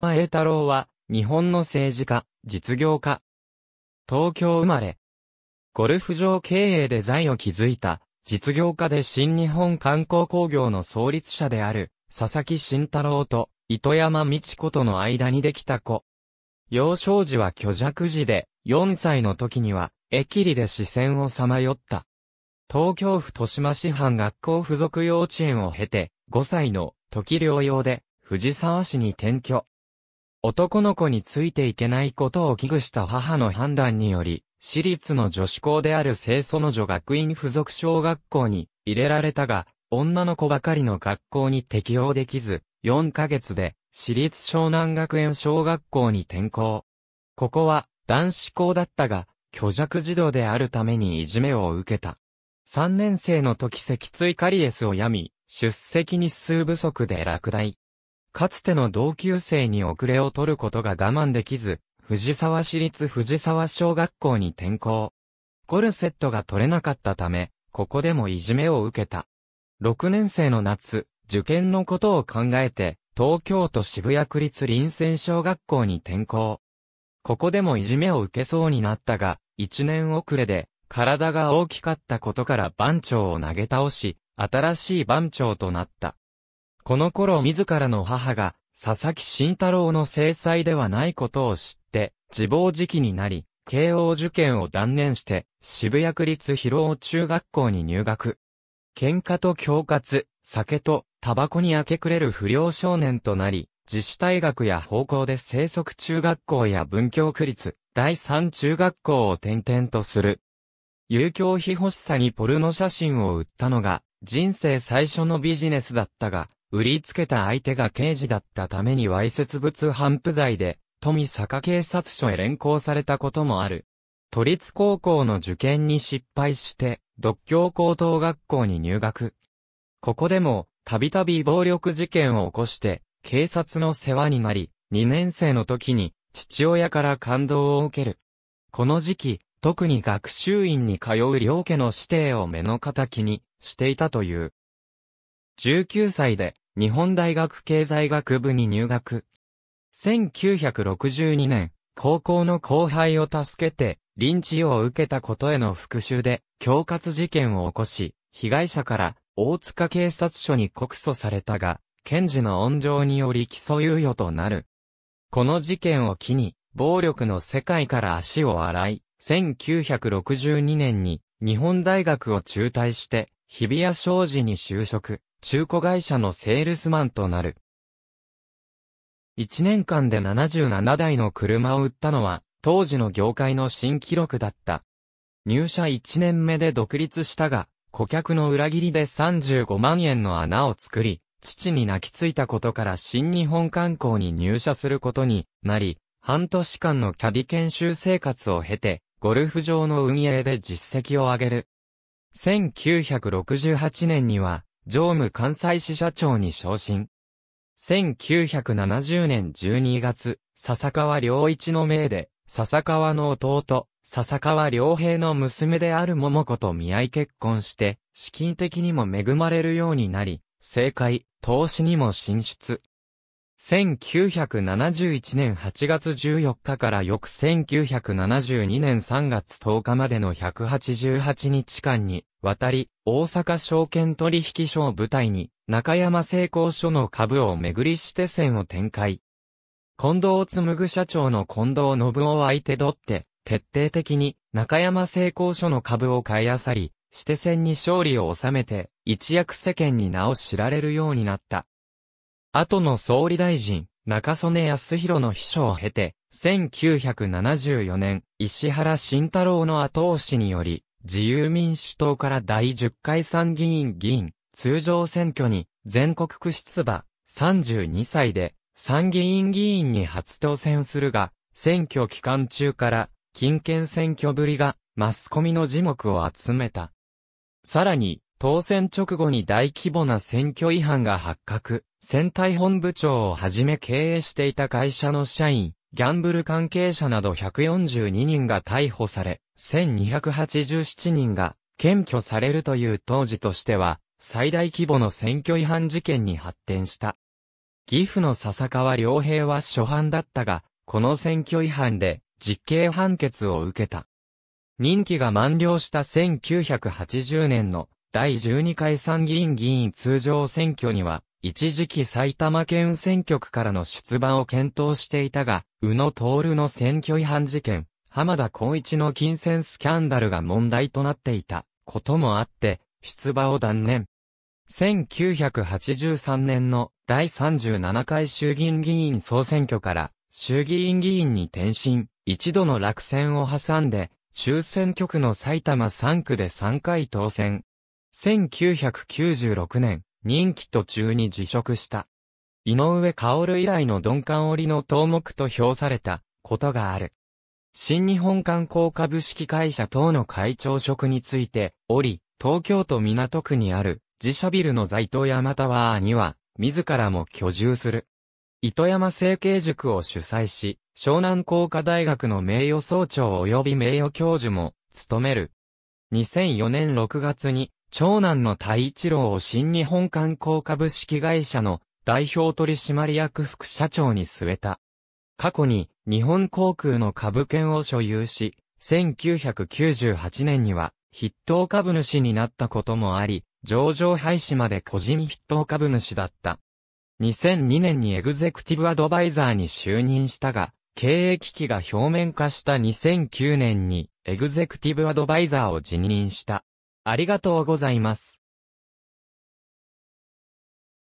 栄太郎は、日本の政治家、実業家。東京生まれ。ゴルフ場経営で財を築いた、実業家で新日本観光工業の創立者である、佐々木慎太郎と、糸山道子との間にできた子。幼少時は虚弱児で、4歳の時には、駅里で視線をさまよった。東京府豊島市藩学校付属幼稚園を経て、5歳の時療養で、藤沢市に転居。男の子についていけないことを危惧した母の判断により、私立の女子校である清楚の女学院附属小学校に入れられたが、女の子ばかりの学校に適応できず、4ヶ月で、私立湘南学園小学校に転校。ここは、男子校だったが、虚弱児童であるためにいじめを受けた。3年生の時脊椎カリエスを病み、出席日数不足で落第。かつての同級生に遅れを取ることが我慢できず、藤沢市立藤沢小学校に転校。コルセットが取れなかったため、ここでもいじめを受けた。6年生の夏、受験のことを考えて、東京都渋谷区立臨泉小学校に転校。ここでもいじめを受けそうになったが、1年遅れで、体が大きかったことから番長を投げ倒し、新しい番長となった。この頃自らの母が、佐々木慎太郎の制裁ではないことを知って、自暴自棄になり、慶応受験を断念して、渋谷区立広尾中学校に入学。喧嘩と恐喝、酒と、タバコに明け暮れる不良少年となり、自主退学や方向で生息中学校や文教区立、第三中学校を転々とする。遊興費欲しさにポルノ写真を売ったのが、人生最初のビジネスだったが、売りつけた相手が刑事だったためにわいせつ物反布罪で、富坂警察署へ連行されたこともある。都立高校の受験に失敗して、独協高等学校に入学。ここでも、たびたび暴力事件を起こして、警察の世話になり、2年生の時に、父親から感動を受ける。この時期、特に学習院に通う両家の指定を目の敵にしていたという。19歳で日本大学経済学部に入学。1962年、高校の後輩を助けて、臨治を受けたことへの復讐で、恐喝事件を起こし、被害者から大塚警察署に告訴されたが、検事の温情により起訴猶予となる。この事件を機に、暴力の世界から足を洗い、1962年に日本大学を中退して、日比谷商事に就職。中古会社のセールスマンとなる。1年間で77台の車を売ったのは、当時の業界の新記録だった。入社1年目で独立したが、顧客の裏切りで35万円の穴を作り、父に泣きついたことから新日本観光に入社することになり、半年間のキャディ研修生活を経て、ゴルフ場の運営で実績を上げる。1968年には、常務関西支社長に昇進。1970年12月、笹川良一の命で、笹川の弟、笹川良平の娘である桃子と見合い結婚して、資金的にも恵まれるようになり、政界、投資にも進出。1971年8月14日から翌1972年3月10日までの188日間に、渡り、大阪証券取引所を舞台に、中山成功所の株をめぐりして線を展開。近藤紡社長の近藤信夫を相手取って、徹底的に中山成功所の株を買い漁り、して戦に勝利を収めて、一躍世間に名を知られるようになった。後の総理大臣、中曽根康弘の秘書を経て、1974年、石原慎太郎の後押しにより、自由民主党から第10回参議院議員、通常選挙に、全国区出馬、32歳で、参議院議員に初当選するが、選挙期間中から、金券選挙ぶりが、マスコミの字幕を集めた。さらに、当選直後に大規模な選挙違反が発覚、選対本部長をはじめ経営していた会社の社員、ギャンブル関係者など142人が逮捕され、1287人が検挙されるという当時としては、最大規模の選挙違反事件に発展した。岐阜の笹川良平は初犯だったが、この選挙違反で実刑判決を受けた。任期が満了した1980年の第12回参議院議員通常選挙には、一時期埼玉県選挙区からの出馬を検討していたが、宇野徹の選挙違反事件、浜田光一の金銭スキャンダルが問題となっていたこともあって、出馬を断念。1983年の第37回衆議院議員総選挙から衆議院議員に転身、一度の落選を挟んで、中選挙区の埼玉3区で3回当選、1996年、任期途中に辞職した。井上薫以来の鈍感織の頭目と評されたことがある。新日本観光株式会社等の会長職について、折、東京都港区にある自社ビルの在東山タワーには、自らも居住する。糸山整形塾を主催し、湘南工科大学の名誉総長及び名誉教授も務める。2004年6月に長男の太一郎を新日本観光株式会社の代表取締役副社長に据えた。過去に日本航空の株券を所有し、1998年には筆頭株主になったこともあり、上場廃止まで個人筆頭株主だった。2002年にエグゼクティブアドバイザーに就任したが、経営危機が表面化した2009年にエグゼクティブアドバイザーを辞任した。ありがとうございます。